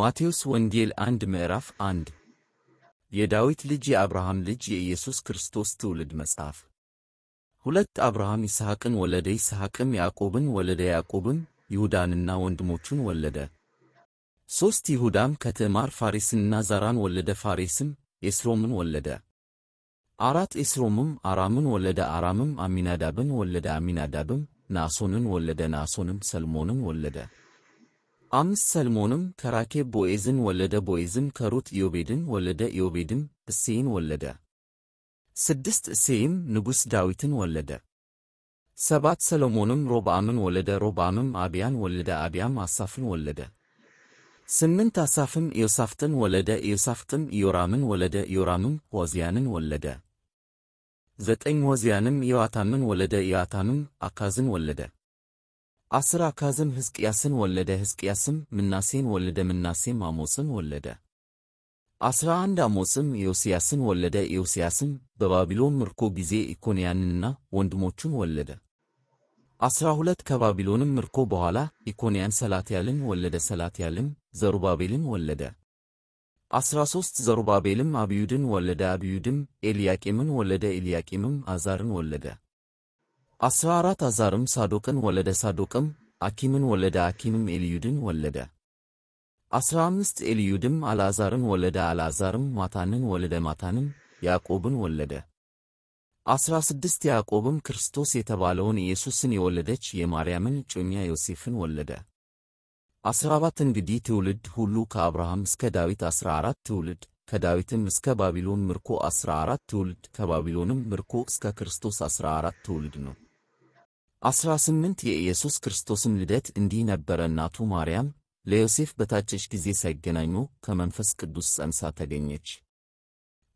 ማቴዎስ ወንጌል አንድ ምዕራፍ አንድ የዳዊት ልጅ የአብርሃም ልጅ የኢየሱስ ክርስቶስ ትውልድ መጽሐፍ ሁለት አብርሃም ይስሐቅን ወለደ፣ ይስሐቅም ያዕቆብን ወለደ፣ ያዕቆብም ይሁዳንና ወንድሞቹን ወለደ። ሦስት ይሁዳም ከትዕማር ፋሬስንና ዛራን ወለደ፣ ፋሬስም ኤስሮምን ወለደ። አራት ኤስሮምም አራምን ወለደ፣ አራምም አሚናዳብን ወለደ፣ አሚናዳብም ናሶንን ወለደ፣ ናሶንም ሰልሞንን ወለደ። አምስት ሰልሞንም ከራኬ ቦኤዝን ወለደ። ቦኤዝም ከሩት ኢዮቤድን ወለደ። ኢዮቤድም እሴይን ወለደ። ስድስት እሴይም ንጉሥ ዳዊትን ወለደ። ሰባት ሰሎሞንም ሮብአምን ወለደ። ሮብአምም አብያን ወለደ። አብያም አሳፍን ወለደ። ስምንት አሳፍም ኢዮሳፍጥን ወለደ። ኢዮሳፍጥም ኢዮራምን ወለደ። ኢዮራምም ዖዝያንን ወለደ። ዘጠኝ ዖዝያንም ኢዮአታምን ወለደ። ኢዮአታምም አካዝን ወለደ። አስር አካዝም ሕዝቅያስን ወለደ። ሕዝቅያስም ምናሴን ወለደ። ምናሴም አሞስን ወለደ። አስራ አንድ አሞስም ኢዮስያስን ወለደ። ኢዮስያስም በባቢሎን ምርኮ ጊዜ ኢኮንያንንና ወንድሞቹን ወለደ። አስራ ሁለት ከባቢሎንም ምርኮ በኋላ ኢኮንያን ሰላትያልን ወለደ። ሰላትያልም ዘሩባቤልን ወለደ። አስራ ሦስት ዘሩባቤልም አብዩድን ወለደ። አብዩድም ኤልያቄምን ወለደ። ኤልያቄምም አዛርን ወለደ። አስራ አራት አዛርም ሳዶቅን ወለደ ሳዶቅም አኪምን ወለደ አኪምም ኤልዩድን ወለደ። አስራ አምስት ኤልዩድም አልዓዛርን ወለደ አልዓዛርም ማታንን ወለደ ማታንም ያዕቆብን ወለደ። አስራ ስድስት ያዕቆብም ክርስቶስ የተባለውን ኢየሱስን የወለደች የማርያምን ጮኛ ዮሴፍን ወለደ። አስራ አራት እንግዲህ ትውልድ ሁሉ ከአብርሃም እስከ ዳዊት አስራ አራት ትውልድ ከዳዊትም እስከ ባቢሎን ምርኮ አስራ አራት ትውልድ ከባቢሎንም ምርኮ እስከ ክርስቶስ አስራ አራት ትውልድ ነው። አስራ ስምንት የኢየሱስ ክርስቶስን ልደት እንዲህ ነበረ። እናቱ ማርያም ለዮሴፍ በታጨች ጊዜ ሳይገናኙ ከመንፈስ ቅዱስ ጸንሳ ተገኘች።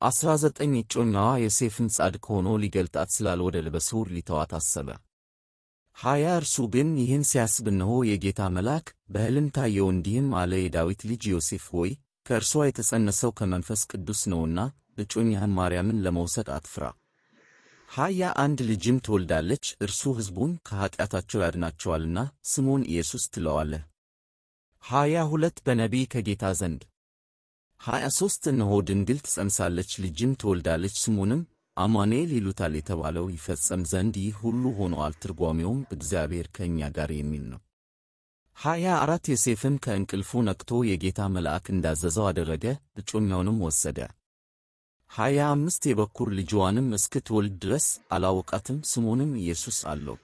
19 ዘጠኝ እጮኛዋ ዮሴፍን ጻድቅ ሆኖ ሊገልጣት ስላልወደደ በስውር ሊተዋት አሰበ። ሀያ እርሱ ግን ይህን ሲያስብ እነሆ የጌታ መልአክ በሕልም ታየው፣ እንዲህም አለ የዳዊት ልጅ ዮሴፍ ሆይ ከእርሷ የተጸነሰው ከመንፈስ ቅዱስ ነውና እጮኛህን ማርያምን ለመውሰድ አትፍራ። ሀያ አንድ ልጅም ትወልዳለች፣ እርሱ ሕዝቡን ከኀጢአታቸው ያድናቸዋልና ስሙን ኢየሱስ ትለዋለህ። ሀያ ሁለት በነቢይ ከጌታ ዘንድ ሀያ ሦስት እነሆ ድንግል ትጸንሳለች፣ ልጅም ትወልዳለች፣ ስሙንም አማኑኤል ይሉታል የተባለው ይፈጸም ዘንድ ይህ ሁሉ ሆነዋል። ትርጓሜውም እግዚአብሔር ከእኛ ጋር የሚል ነው። ሀያ አራት ዮሴፍም ከእንቅልፉ ነቅቶ የጌታ መልአክ እንዳዘዘው አደረገ፣ እጮኛውንም ወሰደ። ሀያ አምስት የበኩር ልጅዋንም እስክትወልድ ድረስ አላወቃትም። ስሙንም ኢየሱስ አለው።